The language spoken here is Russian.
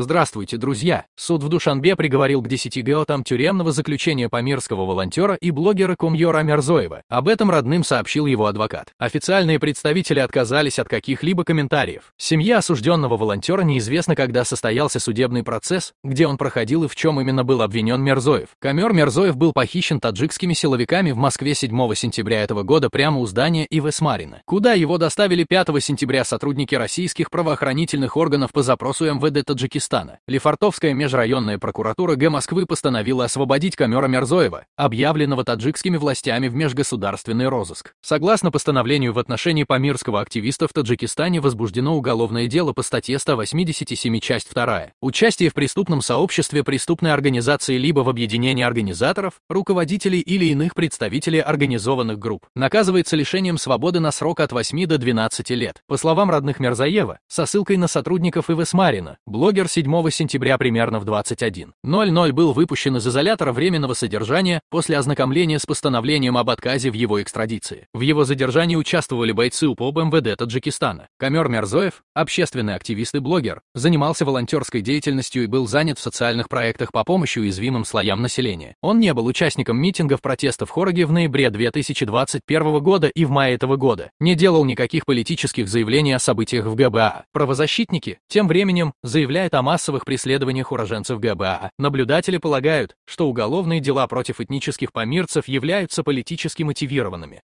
Здравствуйте, друзья! Суд в Душанбе приговорил к 10 годам тюремного заключения памирского волонтера и блогера Кумьора Мерзоева. Об этом родным сообщил его адвокат. Официальные представители отказались от каких-либо комментариев. Семья осужденного волонтера неизвестно, когда состоялся судебный процесс, где он проходил и в чем именно был обвинен Мерзоев. Камер Мерзоев был похищен таджикскими силовиками в Москве 7 сентября этого года прямо у здания Ивес Марина, куда его доставили 5 сентября сотрудники российских правоохранительных органов по запросу МВД Таджикистана Казахстана, Лефортовская межрайонная прокуратура Г. Москвы постановила освободить Камера Мерзоева, объявленного таджикскими властями в межгосударственный розыск. Согласно постановлению в отношении памирского активиста в Таджикистане возбуждено уголовное дело по статье 187 часть 2. Участие в преступном сообществе преступной организации либо в объединении организаторов, руководителей или иных представителей организованных групп. Наказывается лишением свободы на срок от 8 до 12 лет. По словам родных Мерзоева, со ссылкой на сотрудников Ивесмарина, блогер 7 сентября примерно в 21.00 был выпущен из изолятора временного содержания после ознакомления с постановлением об отказе в его экстрадиции. В его задержании участвовали бойцы упоб МВД Таджикистана. Камер Мерзоев, общественный активист и блогер, занимался волонтерской деятельностью и был занят в социальных проектах по помощи уязвимым слоям населения. Он не был участником митингов протеста в Хороге в ноябре 2021 года и в мае этого года, не делал никаких политических заявлений о событиях в ГБА. Правозащитники, тем временем, заявляют о о массовых преследованиях уроженцев ГБА. Наблюдатели полагают, что уголовные дела против этнических памирцев являются политически мотивированными.